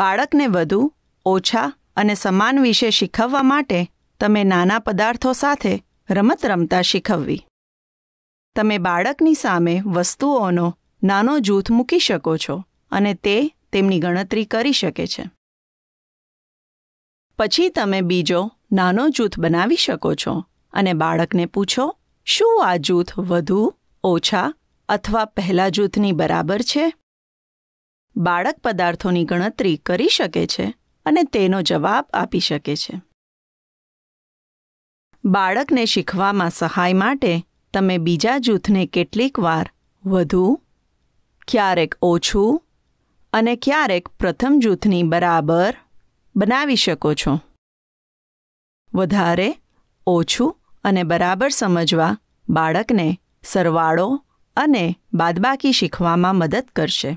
બાળકને વધુ ઓછા અને સમાન વિશે શીખવવા માટે તમે નાના પદાર્થો સાથે રમત રમતા શીખવવી તમે બાળકની સામે વસ્તુઓનો નાનો જૂથ મૂકી શકો છો અને તે તેમની ગણતરી કરી શકે છે પછી તમે બીજો નાનો જૂથ બનાવી શકો છો અને બાળકને પૂછો શું આ જૂથ વધુ ઓછા અથવા પહેલા જૂથની બરાબર છે બાળક પદાર્થોની ગણતરી કરી શકે છે અને તેનો જવાબ આપી શકે છે બાળકને શીખવામાં સહાય માટે તમે બીજા જૂથને કેટલીક વાર વધુ ક્યારેક ઓછું અને ક્યારેક પ્રથમ જૂથની બરાબર બનાવી શકો છો વધારે ઓછું અને બરાબર સમજવા બાળકને સરવાળો અને બાદબાકી શીખવામાં મદદ કરશે